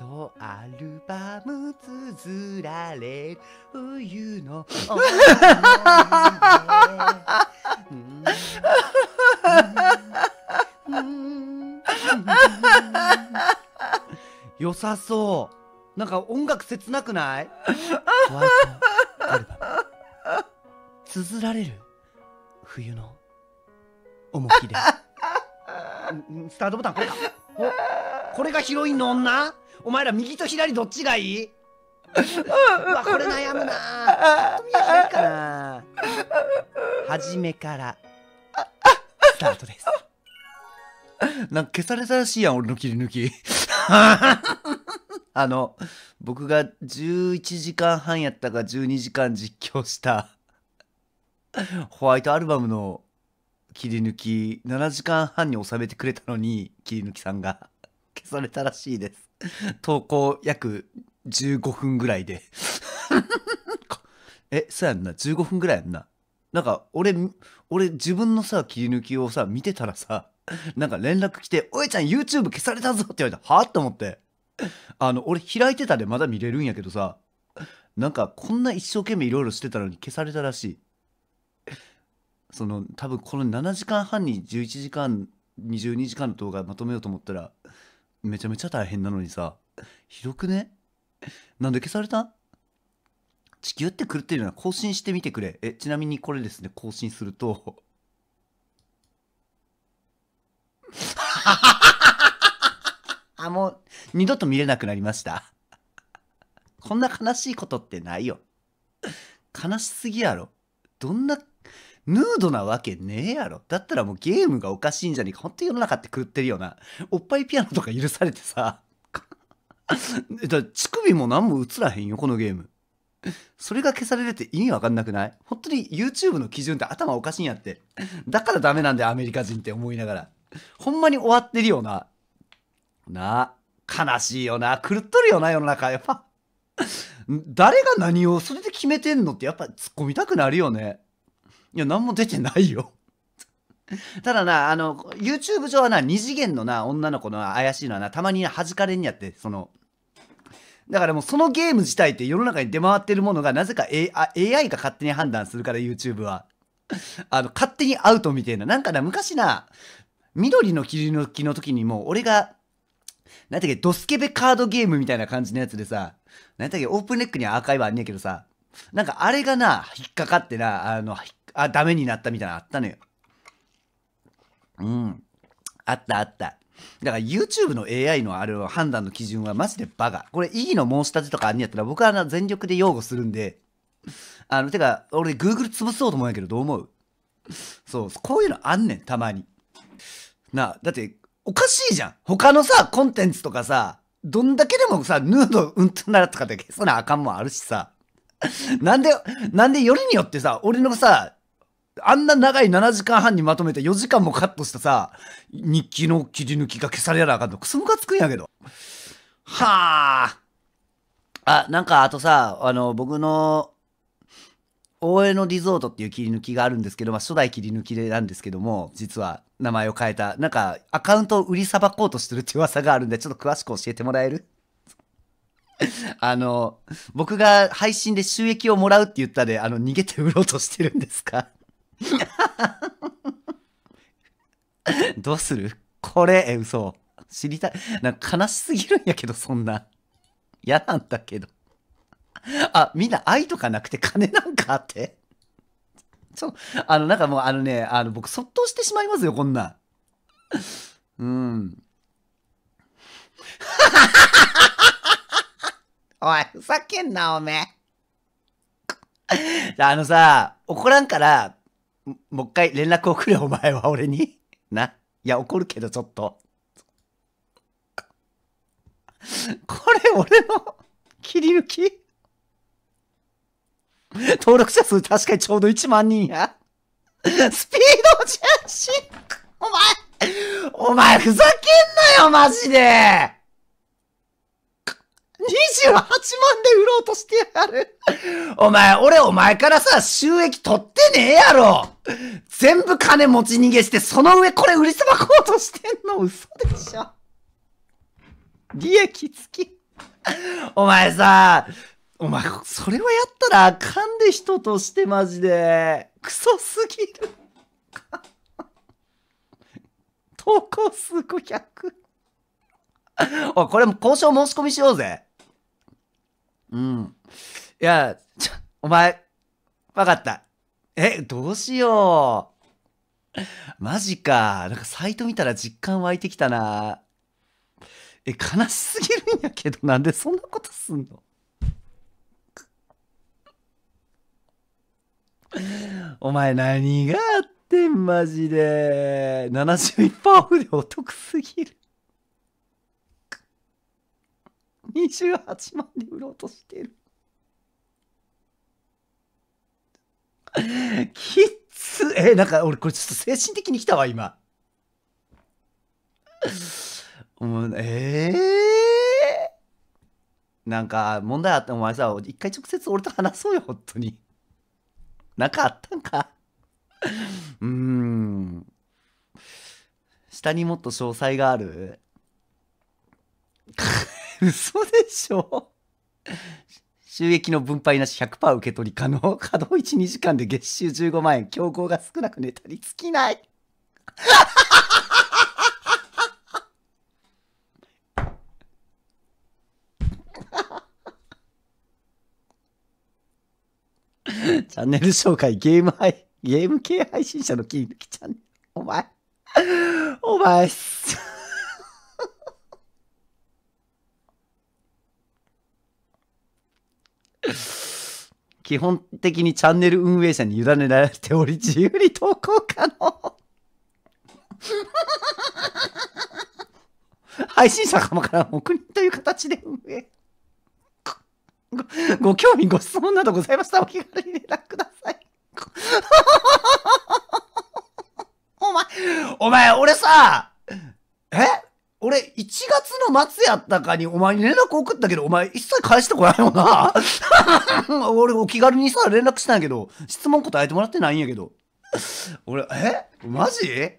とアルバムづられる冬の良さそうなんか音楽切なくないホワイトアルバムられる冬の重きでスタートボタンこれかこれがヒロインの女お前ら右と左どっちがいいうわこれ悩むなかな初めからスタートですなんか消されたらしいやん俺の切り抜き あの僕が11時間半やったか12時間実況したホワイトアルバムの切り抜き7時間半に収めてくれたのに切り抜きさんが消されたらしいです投稿約15分ぐらいで え、そうやんな、15分ぐらいやんな。なんか、俺、俺、自分のさ、切り抜きをさ、見てたらさ、なんか連絡来て、おいちゃん YouTube 消されたぞって言われて、はっと思って。あの、俺開いてたでまだ見れるんやけどさ、なんかこんな一生懸命いろいろしてたのに消されたらしい。その、多分この7時間半に11時間、22時間の動画まとめようと思ったら、めちゃめちゃ大変なのにさ、広くねなんで消された地球って狂ってるな。更新してみてくれ。え、ちなみにこれですね、更新するとあ、もう、二度と見れなくなりましたこんな悲しいことってないよ。悲しすぎやろ。どんなヌードなわけねえやろ。だったらもうゲームがおかしいんじゃねえか。ほんと世の中って狂ってるよな。おっぱいピアノとか許されてさ。だ乳首も何も映らへんよ、このゲーム。それが消されるって意味わかんなくない本当に YouTube の基準って頭おかしいんやって。だからダメなんだよ、アメリカ人って思いながら。ほんまに終わってるよな。なあ。悲しいよな。狂っとるよな、世の中。やっぱ。誰が何をそれで決めてんのってやっぱ突っ込みたくなるよね。いや、何も出てないよ ただな、あの、YouTube 上はな、二次元のな、女の子の怪しいのはな、たまに弾かれんやって、その、だからもうそのゲーム自体って世の中に出回ってるものが、なぜか、A、AI が勝手に判断するから、YouTube は。あの、勝手にアウトみたいな。なんかな、昔な、緑の霧の木の時にも、俺が、なんだっけ、ドスケベカードゲームみたいな感じのやつでさ、なんだっけ、オープンネックにアーカイブあんねんけどさ、なんかあれがな、引っかかってな、あの、引っあ、ダメになったみたいなのあったのよ。うん。あったあった。だから YouTube の AI のあれを判断の基準はマジでバカ。これ E の申し立てとかあんねやったら僕は全力で擁護するんで。あの、てか、俺 Google 潰そうと思うんやけどどう思うそう、こういうのあんねん、たまに。なあ、だっておかしいじゃん。他のさ、コンテンツとかさ、どんだけでもさ、ヌードうんとならとかで消さなあかんもんあるしさ。なんで、なんでよりによってさ、俺のさ、あんな長い7時間半にまとめて4時間もカットしたさ、日記の切り抜きが消されやらあかんの。くそむかつくんやけど。はあ。あ、なんかあとさ、あの、僕の、大江のリゾートっていう切り抜きがあるんですけど、まあ、初代切り抜きでなんですけども、実は名前を変えた、なんかアカウントを売りさばこうとしてるって噂があるんで、ちょっと詳しく教えてもらえる あの、僕が配信で収益をもらうって言ったで、あの、逃げて売ろうとしてるんですか どうするこれ、え、嘘。知りたい。なんか悲しすぎるんやけど、そんな。嫌なんだけど。あ、みんな愛とかなくて金なんかあってちょ、あの、なんかもう、あのね、あの、僕、そっとしてしまいますよ、こんなん。うん。おい、ふざけんな、おめえ。あのさ、怒らんから、もう一回連絡をくれ、お前は俺に。な。いや、怒るけど、ちょっと。これ、俺の切り抜き登録者数確かにちょうど1万人や。スピード重視お前、お前ふざけんなよ、マジで28万で売ろうとしてやるお前、俺お前からさ、収益取ってねえやろ全部金持ち逃げして、その上これ売りさばこうとしてんの嘘でしょ利益付き。お前さ、お前、それはやったらあかんで人としてマジで。クソすぎる。投稿数500。おい、これも交渉申し込みしようぜ。うん。いや、ちょ、お前、わかった。え、どうしよう。マジか。なんかサイト見たら実感湧いてきたな。え、悲しすぎるんやけど、なんでそんなことすんのお前何があってんマジで71%オフでお得すぎる28万で売ろうとしてる きっつえなんか俺これちょっと精神的に来たわ今もええー、なんか問題あってお前さ一回直接俺と話そうよ本当になんかあったんかうーん下にもっと詳細がある 嘘でしょ収益の分配なし100%受け取り可能。稼働1、2時間で月収15万円。競合が少なくネタに尽きない。チャンネル紹介、ゲーム配、ゲーム系配信者の金抜きチャンネル。お前、お前っす。基本的にチャンネル運営者に委ねられており、自由に投稿可能。配信者様からも国という形で運営。ご興味、ご質問などございましたらお気軽に連絡ください。お前、お前、俺さ、え俺、1月の末やったかにお前に連絡送ったけど、お前一切返してこないよな。俺、お気軽にさ、連絡したんやけど、質問答えてもらってないんやけど。俺、えマジ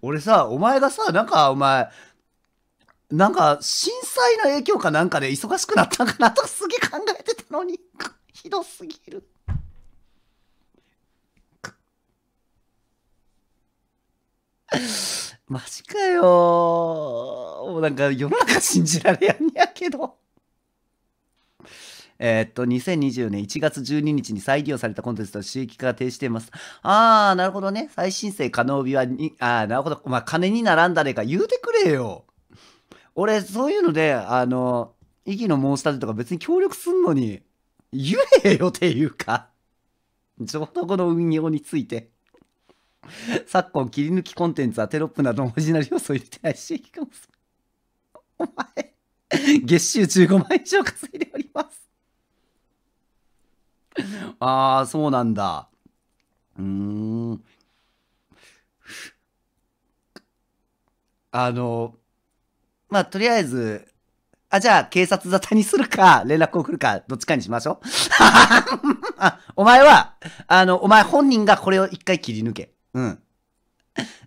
俺さ、お前がさ、なんかお前、なんか震災の影響かなんかで忙しくなったんかなとかすげえ考えてたのに、ひどすぎる。マジかよもうなんか世の中信じられやんやけど。えー、っと、2020年1月12日に再利用されたコンテンツと収益化が停止しています。あー、なるほどね。再申請可能日はに、あー、なるほど。まあ、金にならんだねか言うてくれよ。俺、そういうので、あの、意義の申し立てとか別に協力すんのに、言えよっていうか、ちょうどこの運用について。昨今切り抜きコンテンツはテロップなどのオリジナル要素を入れて配信し間をお前、月収15万以上稼いでおります。ああ、そうなんだ。うーん。あの、まあ、とりあえず、あ、じゃあ、警察沙汰にするか、連絡を送るか、どっちかにしましょう。あお前は、あの、お前本人がこれを一回切り抜け。うん。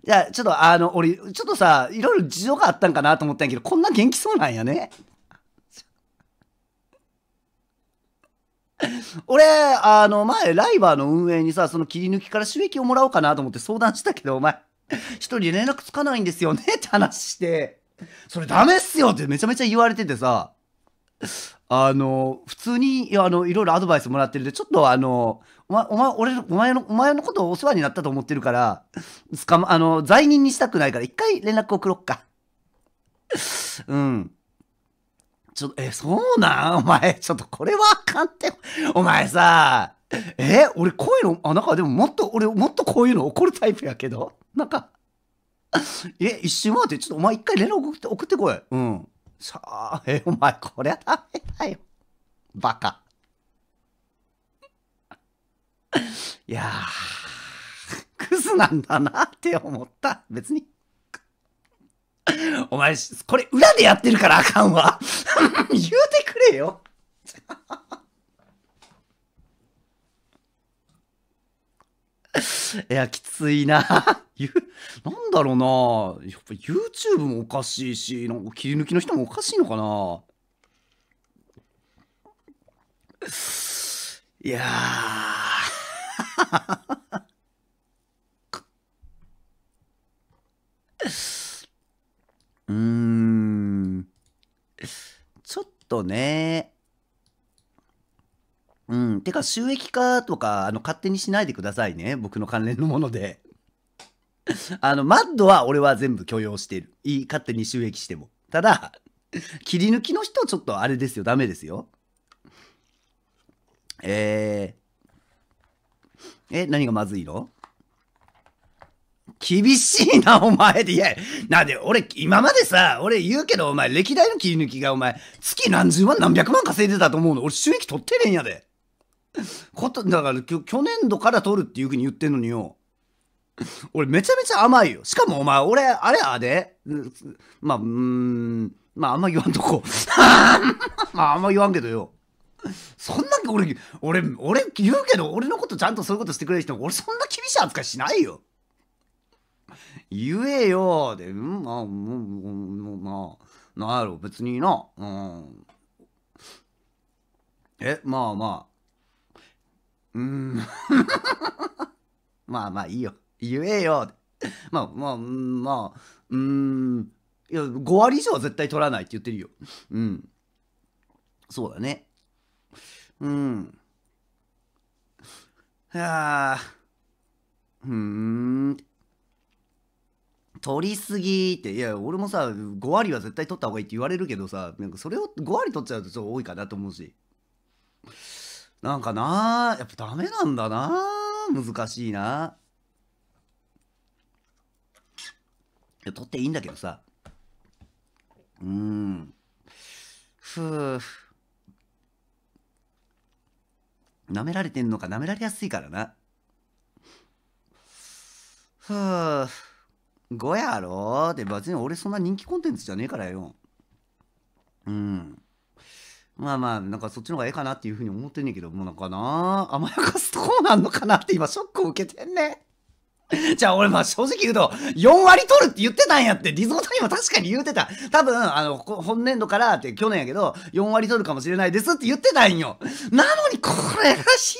じゃあ、ちょっとあの、俺、ちょっとさ、いろいろ事情があったんかなと思ったんやけど、こんな元気そうなんやね。俺、あの、前、ライバーの運営にさ、その切り抜きから収益をもらおうかなと思って相談したけど、お前、一人連絡つかないんですよねって話して、それダメっすよってめちゃめちゃ言われててさ、あの、普通に、いや、あの、いろいろアドバイスもらってるんで、ちょっとあの、お前、お前、俺、お前の、お前のことをお世話になったと思ってるから、つかま、あの、罪人にしたくないから、一回連絡送ろっか。うん。ちょっと、え、そうなん お前、ちょっとこれはあかんって。お前さ、え、俺こういうの、あ、なんかでももっと、俺もっとこういうの怒るタイプやけど。なんか、え、一瞬待って、ちょっとお前一回連絡送って、送ってこい。うん。さあ、え、お前これはダメだよ。バカ。いやクズなんだなって思った。別に。お前、これ裏でやってるからあかんわ。言うてくれよ。いや、きついな。なんだろうな。やっぱ YouTube もおかしいし、なんか切り抜きの人もおかしいのかな。いや うーん。ちょっとね。うん。てか、収益化とか、あの、勝手にしないでくださいね。僕の関連のもので。あの、マッドは俺は全部許容している。いい、勝手に収益しても。ただ、切り抜きの人、ちょっとあれですよ。ダメですよ。えー、え、何がまずいの厳しいな、お前で。いや、なんで、俺、今までさ、俺言うけど、お前、歴代の切り抜きが、お前、月何十万、何百万稼いでたと思うの。俺、収益取ってねんやで。こと、だから、去年度から取るっていうふうに言ってんのによ。俺、めちゃめちゃ甘いよ。しかも、お前、俺、あれあれまあ、うーん、まあ、あんま言わんとこ。まあ、あんま言わんけどよ。そんな俺、俺、俺言うけど、俺のことちゃんとそういうことしてくれる人、俺そんな厳しい扱いしないよ。言えよで、うん、まあ、うん、まあ、なんやろ、別にな。うん。え、まあまあ。うん。まあまあいいよ。言えよ。まあまあ、まあ、うん。いや、5割以上は絶対取らないって言ってるよ。うん。そうだね。うん。いや。うーん。取りすぎって、いや、俺もさ、5割は絶対取った方がいいって言われるけどさ、なんかそれを5割取っちゃうとちょっと多いかなと思うし。なんかなやっぱダメなんだな難しいな。いや、取っていいんだけどさ。うーん。ふぅ。舐められてんのか舐められやすいからな。ふぅ、5やろって別に俺そんな人気コンテンツじゃねえからよ。うん。まあまあ、なんかそっちの方がええかなっていうふうに思ってんねんけど、もうなんかな、甘やかすとこうなんのかなって今ショックを受けてんね。じゃあ俺ま正直言うと、4割取るって言ってたんやって、リゾートにも確かに言うてた。多分、あの、本年度からって去年やけど、4割取るかもしれないですって言ってたんよ。なのにこれがひ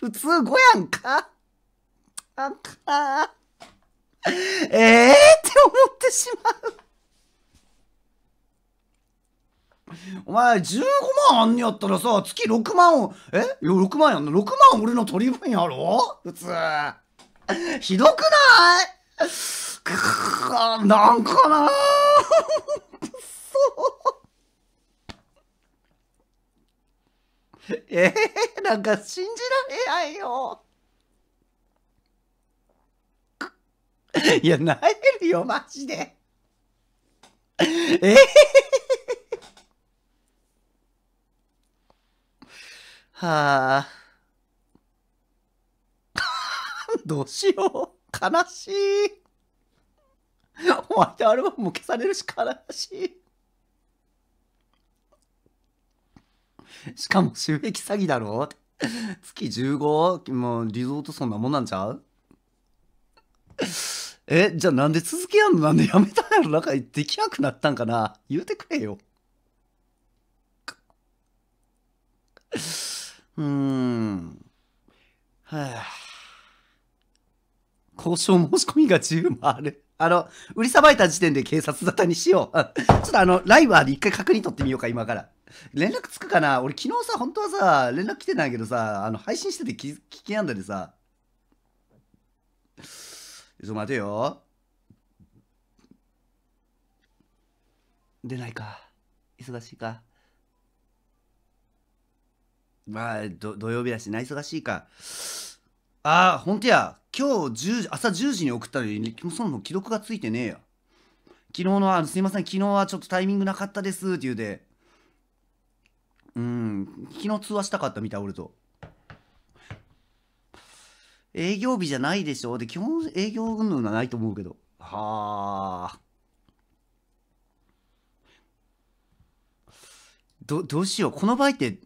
どい。普通5やんか。あんかええー、って思ってしまう。お前15万あんねやったらさ、月6万を、え ?6 万やんの ?6 万俺の取り分やろ普通。ひどくないなんかなう。えー、なんか信じられないよ。いや、いえるよ、マジで。えー、はあ。どうしよう。悲しい。お前、イトアルバムも消されるし悲しい。しかも収益詐欺だろ月 15? もうリゾートそんなもんなんちゃうえ、じゃあなんで続けやんのなんでやめたんやろなんかできなくなったんかな言うてくれよ。うーん。はあ。交渉申し込みが10万ある。あの、売りさばいた時点で警察沙汰にしよう。ちょっとあの、ライバーで一回確認取ってみようか、今から。連絡つくかな俺昨日さ、本当はさ、連絡来てないけどさ、あの、配信してて聞きやんだでさ。ちょっと待てよ。出ないか。忙しいか。まあ、土曜日だしな、忙しいか。ああ、ほや。今日10朝10時に送ったのに、その記録がついてねえや。昨日の、あのすいません、昨日はちょっとタイミングなかったですって言うて。うん、昨日通話したかったみたい、俺と。営業日じゃないでしょで、基本営業運動はないと思うけど。はあ。ど、どうしよう。この場合って、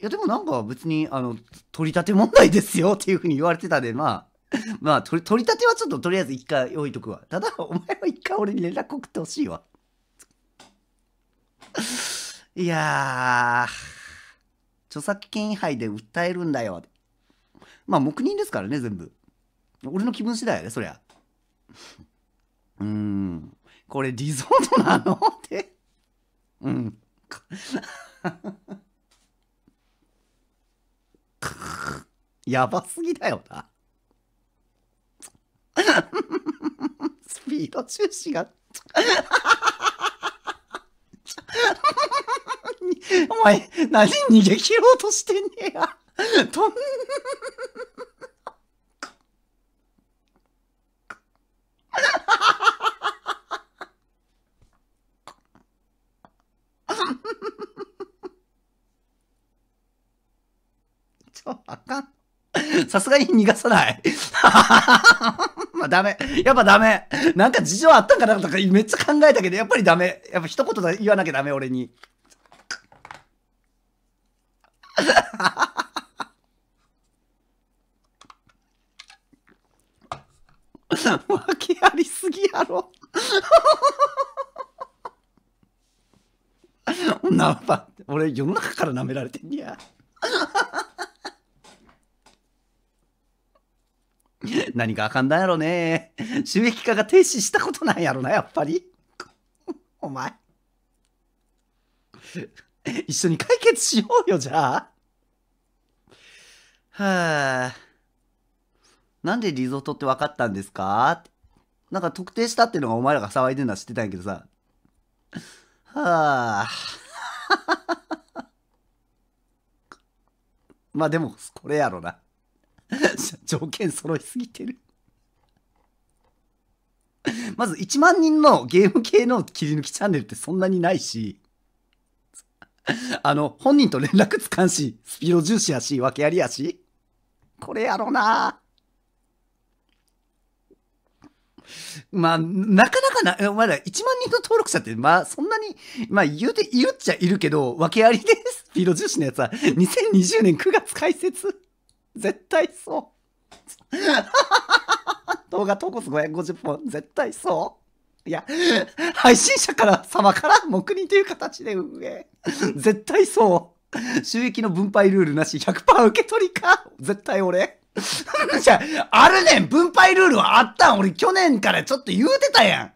いやでもなんか別にあの取り立て問題ですよっていうふうに言われてたでまあ まあ取り取り立てはちょっととりあえず一回置いとくわただお前は一回俺に連絡送ってほしいわいや著作権違反で訴えるんだよまあ黙認ですからね全部俺の気分次第やねそりゃうんこれリゾートなのってうん やばすぎだよな スピード重視が お前、何逃げ切ろうとしてんねや。んさすがに逃がさない。まあダメ。やっぱダメ。なんか事情あったんかなとかめっちゃ考えたけど、やっぱりダメ。やっぱ一言だ言わなきゃダメ、俺に。わ けありすぎやろ。俺世の中から舐められてんや。何かあかんだやろね。収 益化が停止したことなんやろな、やっぱり。お前。一緒に解決しようよ、じゃあ。はあ。なんでリゾートって分かったんですかなんか特定したっていうのがお前らが騒いでるのは知ってたんやけどさ。はあ。まあでも、これやろな。条件揃いすぎてるまず1万人のゲーム系の切り抜きチャンネルってそんなにないし、あの、本人と連絡つかんし、スピード重視やし、訳ありやし。これやろなまあ、なかなかな、まだ1万人の登録者って、まあ、そんなに、まあ、言うて、いるっちゃいるけど、訳ありです。スピード重視のやつは、2020年9月開設。絶対そう。動画投稿数550本、絶対そう。いや、配信者から様から黙認という形で運営。絶対そう。収益の分配ルールなし100%受け取りか。絶対俺。じゃあ、あるねん分配ルールはあったん俺去年からちょっと言うてたやん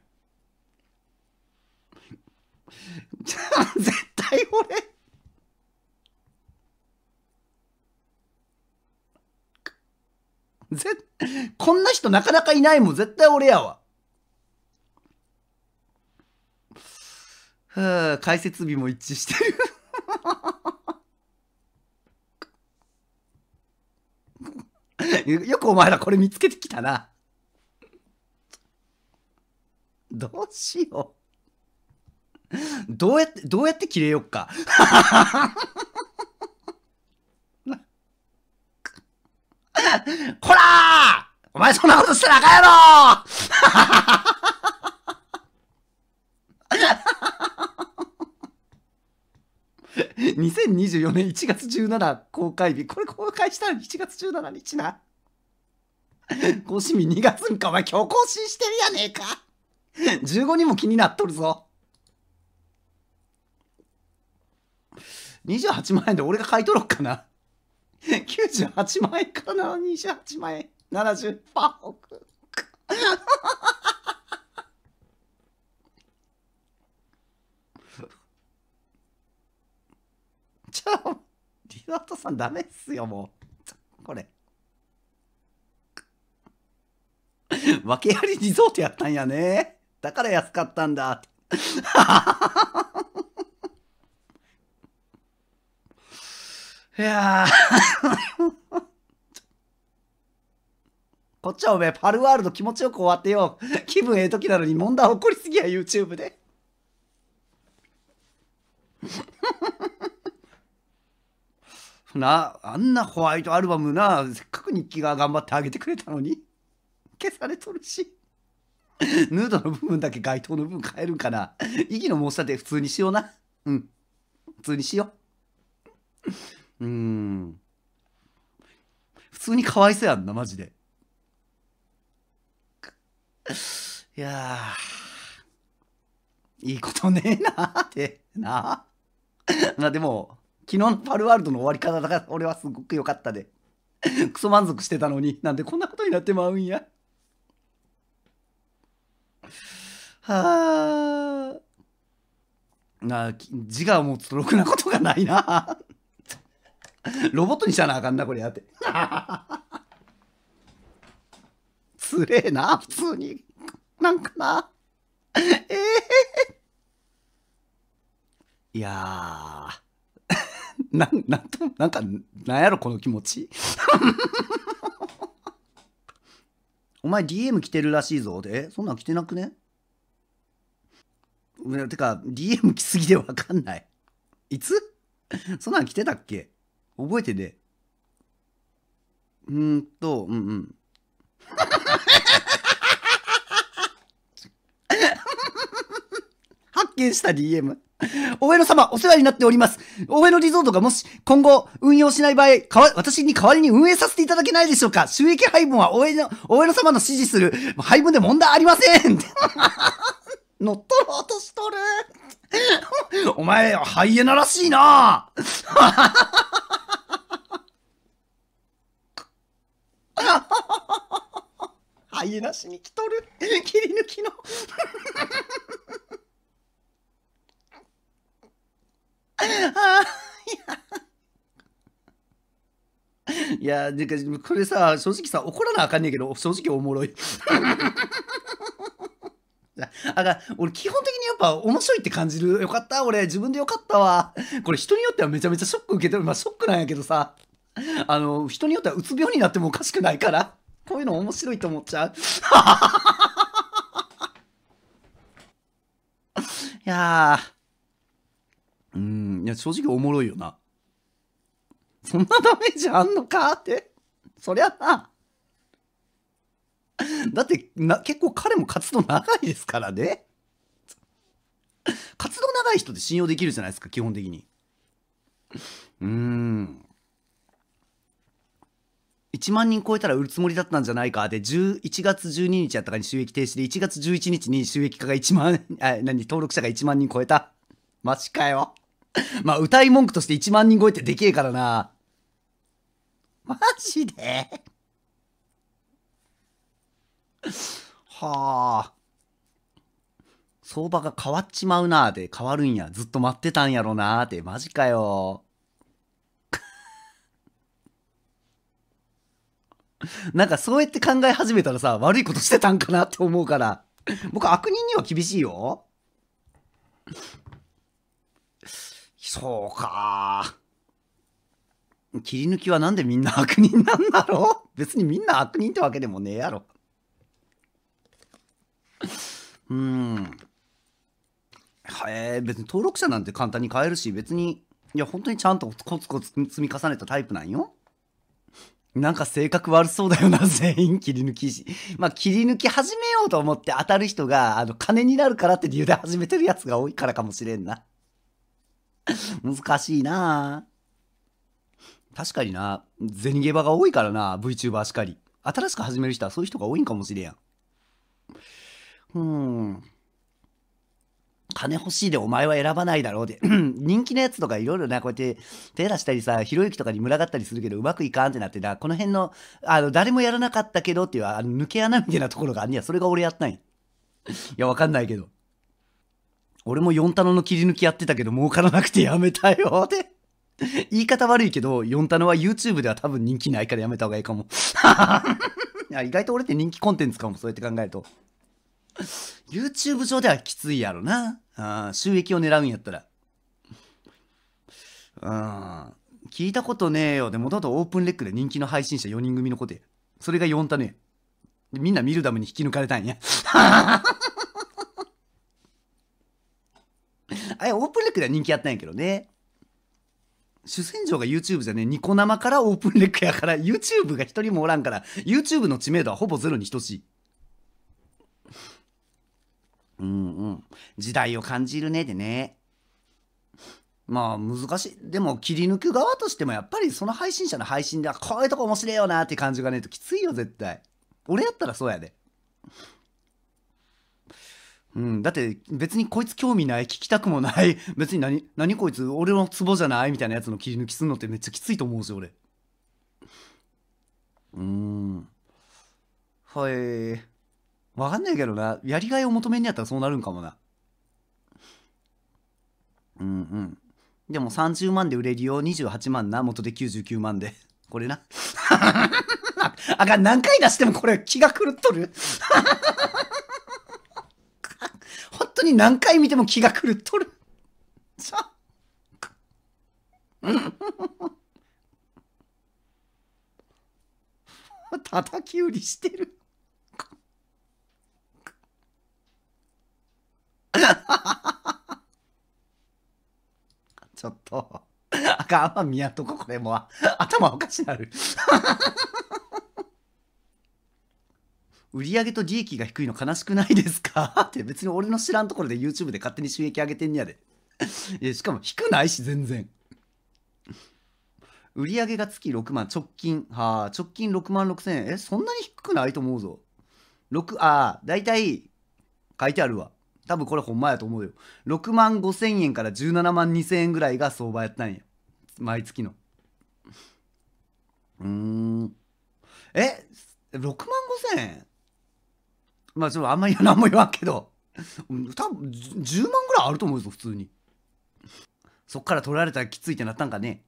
絶対俺ぜこんな人なかなかいないもん。絶対俺やわ。はあ、解説日も一致してるよくお前らこれ見つけてきたな。どうしよう。どうやって、どうやって切れよっか。こらーお前そんなことしたらあかんやろ2024 年1月17公開日。これ公開したら7月17日な。ご趣味2月んか。お前今日更新してるやねえか。15人も気になっとるぞ。28万円で俺が買い取ろうかな。98万円かな、28万円70%ーフじゃあリナートさんダメっすよもうこれ訳あ りリゾートやったんやねだから安かったんだいやーこっちはおめえ、パルワールド気持ちよく終わってよ。気分ええ時なのに問題起こりすぎや、YouTube で。な、あんなホワイトアルバムな、せっかく日記が頑張ってあげてくれたのに、消されとるし。ヌードの部分だけ該当の部分変えるんかな。意義の申し立て普通にしような。うん。普通にしよう。うん。普通にかわいそうやんな、マジで。いやいいことねえなーって、なあ。まあでも、昨日のパルワールドの終わり方だから俺はすごく良かったで。クソ満足してたのに、なんでこんなことになってまうんや。はあ。なあ、字がもうとろくなことがないな。ロボットにしたなあかんな、これやって。つれえな、普通に。なんかな。ええー、いやー。ななんとなんかなんやろこの気持ち お前 DM 来てるらしいぞでそんなん来てなくねてか DM 来すぎてわかんないいつそんなん来てたっけ覚えてねうんとうんうん 発見した DM お江の様、お世話になっております。お江のリゾートがもし今後運用しない場合、かわ、私に代わりに運営させていただけないでしょうか収益配分はお江の、お江の様の指示する配分で問題ありません 乗っ取ろうとしとる お前、ハイエナらしいな ハイエナしに来とる 切り抜きの いやでかこれさ正直さ怒らなあかんねんけど正直おもろいあが俺基本的にやっぱ面白いって感じるよかった俺自分でよかったわこれ人によってはめちゃめちゃショック受けてるまあショックなんやけどさ あの、人によってはうつ病になってもおかしくないから、こういうの面白いと思っちゃう。いやうん、いや、正直おもろいよな。そんなダメージあんのかって。そりゃな。だってな、結構彼も活動長いですからね。活動長い人って信用できるじゃないですか、基本的に。うーん。1万人超えたら売るつもりだったんじゃないかで11月12日やったかに収益停止で1月11日に収益化が1万 あ何登録者が1万人超えたマジかよ まあ歌い文句として1万人超えてでけえからなマジで はあ相場が変わっちまうなーで変わるんやずっと待ってたんやろなーってマジかよ なんかそうやって考え始めたらさ、悪いことしてたんかなって思うから。僕、悪人には厳しいよ。そうか切り抜きはなんでみんな悪人なんだろう別にみんな悪人ってわけでもねえやろ。うん。へえ、別に登録者なんて簡単に変えるし、別に、いや、本当にちゃんとコツコツ積み重ねたタイプなんよ。なんか性格悪そうだよな、全員切り抜きし。まあ、切り抜き始めようと思って当たる人が、あの、金になるからって理由で始めてるやつが多いからかもしれんな。難しいな確かにな、銭ゲバが多いからな、VTuber しかり。新しく始める人はそういう人が多いんかもしれん。うん。金欲しいでお前は選ばないだろうで 人気のやつとかいろいろな、こうやって手出したりさ、ひろゆきとかに群がったりするけど、うまくいかんってなってな、この辺の、あの、誰もやらなかったけどっていう、あの、抜け穴みたいなところがあんねや、それが俺やったんや。いや、わかんないけど。俺も四タノの切り抜きやってたけど、儲からなくてやめたよって言い方悪いけど、四タノは YouTube では多分人気ないからやめた方がいいかも いや。意外と俺って人気コンテンツかも、そうやって考えると。YouTube 上ではきついやろな。あ収益を狙うんやったら。うん。聞いたことねえよ。でもともとオープンレックで人気の配信者4人組のことや。それが4だね。みんな見るために引き抜かれたんや。あれ、オープンレックでは人気やったんやけどね。主戦場が YouTube じゃねえ、ニコ生からオープンレックやから、YouTube が一人もおらんから、YouTube の知名度はほぼゼロに等しい。うんうん。時代を感じるねでね。まあ難しい。でも切り抜く側としてもやっぱりその配信者の配信ではこういうとこ面白いよなって感じがねえときついよ絶対。俺やったらそうやで。うん、だって別にこいつ興味ない聞きたくもない別に何何こいつ俺のツボじゃないみたいなやつの切り抜きすんのってめっちゃきついと思うし俺。うん。はい。わかんないけどな。やりがいを求めんやったらそうなるんかもな。うんうん。でも30万で売れるよ。28万な。元で99万で。これな。あかん、何回出してもこれ気が狂っとる。本当に何回見ても気が狂っとる。さ叩き売りしてる。ちょっと、赤浜宮あとこ、れも頭おかしなる。売上と利益が低いの悲しくないですかって別に俺の知らんところで YouTube で勝手に収益上げてんねやで。いやしかも低ないし全然。売上が月6万、直近、はあ、直近6万6千円。え、そんなに低くないと思うぞ。6、ああ、大体書いてあるわ。多分これほんまやと思うよ6万5千円から17万2千円ぐらいが相場やったんや毎月のうんえ6万5千円まあちょっとあんまり何も言わんけど多分10万ぐらいあると思うぞ普通にそっから取られたらきついってなったんかね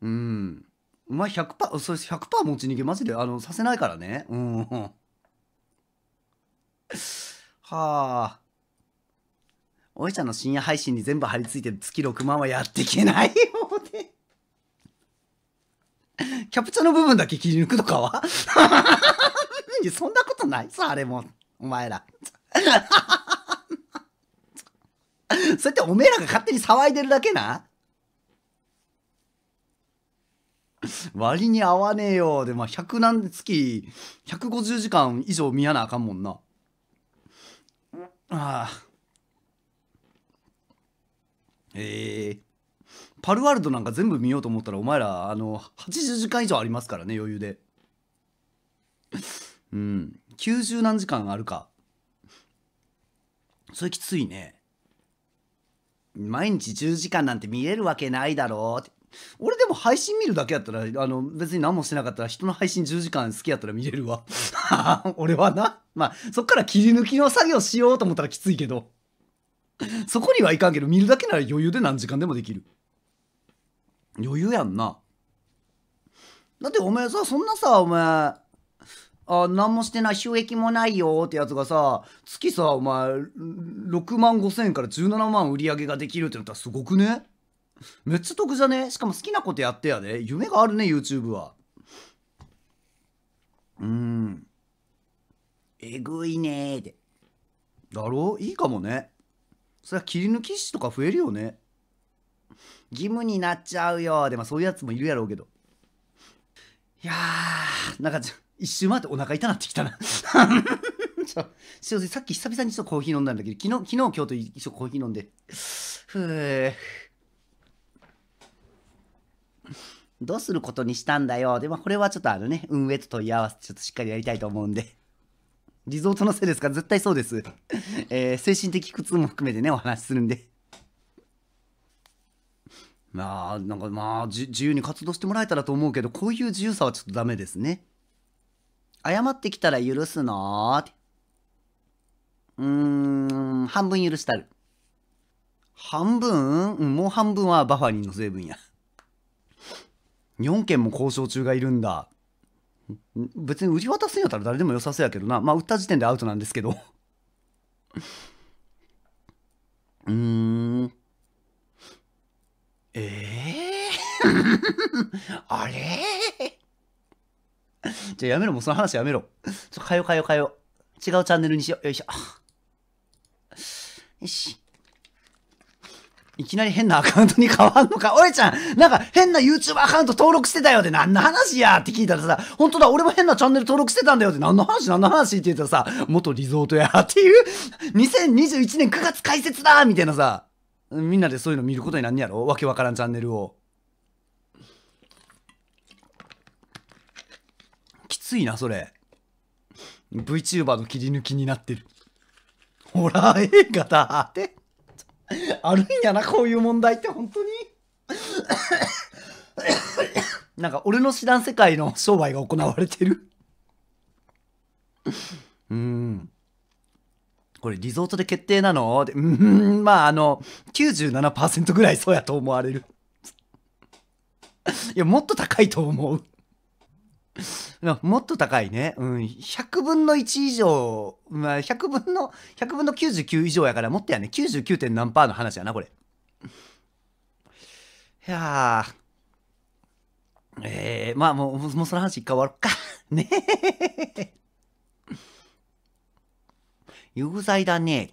うんお前100%それ100%持ち逃げマジであのさせないからねうんはあ。おいちゃんの深夜配信に全部貼り付いて月6万はやっていけないよね。キャプチャの部分だけ切り抜くとかはそんなことないさ、あれも。お前ら。それっておめえらが勝手に騒いでるだけな割に合わねえよ。で、まあ、100何月、150時間以上見やなあかんもんな。ああええー、パルワールドなんか全部見ようと思ったらお前らあの80時間以上ありますからね余裕でうん90何時間あるかそれきついね毎日10時間なんて見れるわけないだろうって俺でも配信見るだけやったらあの別に何もしてなかったら人の配信10時間好きやったら見れるわ 俺はなまあそっから切り抜きの作業しようと思ったらきついけどそこにはいかんけど見るだけなら余裕で何時間でもできる余裕やんなだってお前さそんなさお前あ何もしてない収益もないよってやつがさ月さお前6万5千円から17万売り上げができるってなったらすごくねめっちゃ得じゃねしかも好きなことやってやで。夢があるね、YouTube は。うん。えぐいねーで。だろいいかもね。それは切り抜き師とか増えるよね。義務になっちゃうよで、もそういうやつもいるやろうけど。いやー、なんか一周回ってお腹痛なってきたな。ち ょすいません、さっき久々にちょっとコーヒー飲んだんだけど、昨日、昨日今日と一緒コーヒー飲んで。ふぅ。どうすることにしたんだよ。で、まあ、これはちょっとあのね、運営と問い合わせ、ちょっとしっかりやりたいと思うんで。リゾートのせいですか絶対そうです。えー、精神的苦痛も含めてね、お話しするんで。まあ、なんかまあ、自由に活動してもらえたらと思うけど、こういう自由さはちょっとダメですね。謝ってきたら許すのって。うーん、半分許したる。半分もう半分はバファリンの成分や。4件も交渉中がいるんだ別に売り渡すんやったら誰でも良さそうやけどなまあ売った時点でアウトなんですけど うーんええー、あれじゃあやめろもうその話やめろちょ変えよう変えよう変えよう違うチャンネルにしようよいしょよしいきなり変なアカウントに変わんのか。おいちゃん、なんか変な YouTube アカウント登録してたよって何の話やって聞いたらさ、本当だ、俺も変なチャンネル登録してたんだよって何の話何の話って言ったらさ、元リゾートやっていう、2021年9月開設だみたいなさ、みんなでそういうの見ることになんねやろわけわからんチャンネルを。きついな、それ。VTuber の切り抜きになってる。ホラー映画だって。あるんやなこういう問題って本当に なんか俺の知らん世界の商売が行われてるうんこれリゾートで決定なのでうんまああの97%ぐらいそうやと思われるいやもっと高いと思う もっと高いね。うん。100分の1以上、まあ、100分の、100分の99以上やから、もっとやね。99. 点何パーの話やな、これ。いやー。えー、まあもう、もうその話一回終わろっか。ねえ。有罪だね。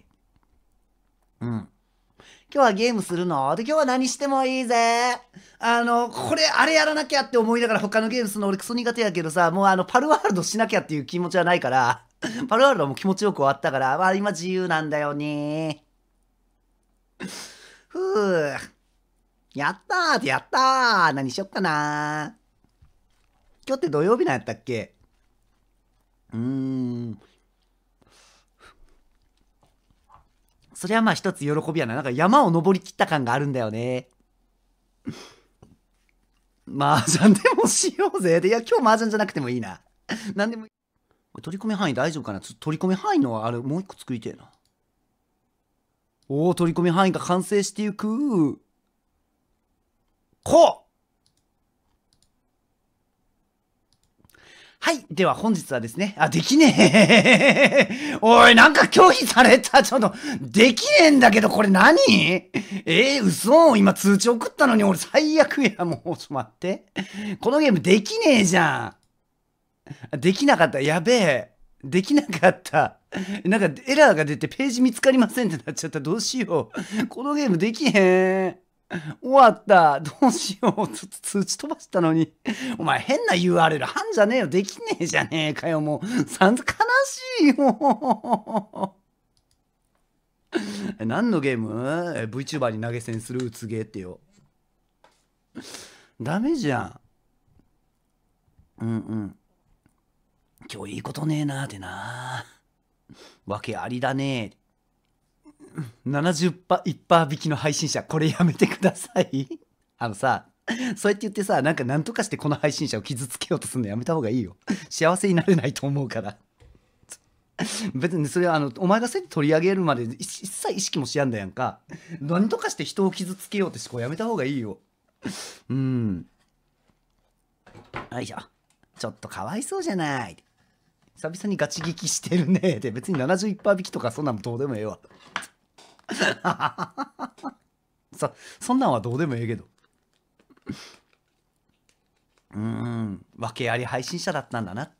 うん。今日はゲームするので、今日は何してもいいぜ。あの、これ、あれやらなきゃって思いながら他のゲームするの俺クソ苦手やけどさ、もうあの、パルワールドしなきゃっていう気持ちはないから、パルワールドはもう気持ちよく終わったから、まあ今自由なんだよね。ふぅ。やったーってやったー何しよっかな今日って土曜日なんやったっけうーん。それはまあ一つ喜びやな。なんか山を登りきった感があるんだよね。麻雀でもしようぜ。で、いや、今日麻雀じゃなくてもいいな。何でもいい。取り込み範囲大丈夫かなちょっと取り込み範囲のあれ、もう一個作りてえな。おお、取り込み範囲が完成していく。こうはい。では本日はですね、あ、できねえ。おい、なんか拒否された。ちょっと、できねえんだけど、これ何えー、嘘今通知送ったのに俺最悪や。もう、ちょっと待って。このゲームできねえじゃん。できなかった。やべえ。できなかった。なんかエラーが出てページ見つかりませんってなっちゃった。どうしよう。このゲームできへん。終わった。どうしよう。ちょっと通知飛ばしたのに。お前変な URL 半じゃねえよ。できねえじゃねえかよ。もう、さん悲しいよ。何のゲーム ?VTuber に投げ銭するうつゲーってよ。ダメじゃん。うんうん。今日いいことねえなーってな。わけありだね71%引きの配信者、これやめてください。あのさ、そうやって言ってさ、なんか何とかしてこの配信者を傷つけようとするのやめた方がいいよ。幸せになれないと思うから。別にそれはあのお前がそうやって取り上げるまで一切意識もしやんだやんか何とかして人を傷つけようって思考やめた方がいいようんよいしょちょっとかわいそうじゃない久々にガチ聞きしてるねで別に71%引きとかそんなんどうでもええわそ、そんなんはどうでもええけど。うーん、訳あり配信者だったんだなって。